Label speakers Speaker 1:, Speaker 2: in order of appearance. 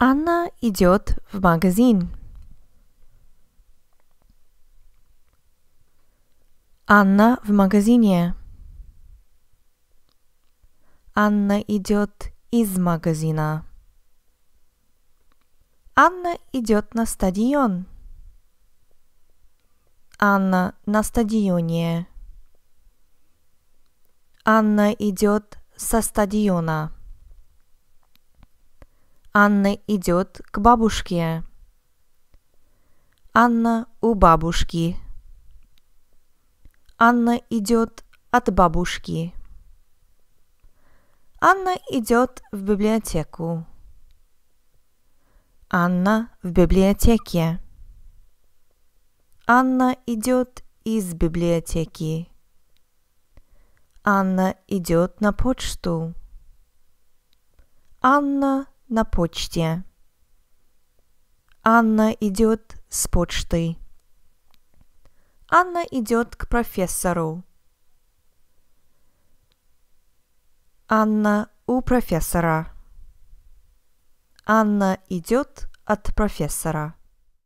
Speaker 1: Анна идет в магазин. Анна в магазине. Анна идет из магазина. Анна идет на стадион. Анна на стадионе. Анна идет со стадиона. Анна идет к бабушке. Анна у бабушки. Анна идет от бабушки. Анна идет в библиотеку. Анна в библиотеке. Анна идет из библиотеки. Анна идет на почту. Анна на почте. Анна идет с почтой. Анна идет к профессору. Анна у профессора. Анна идет от профессора.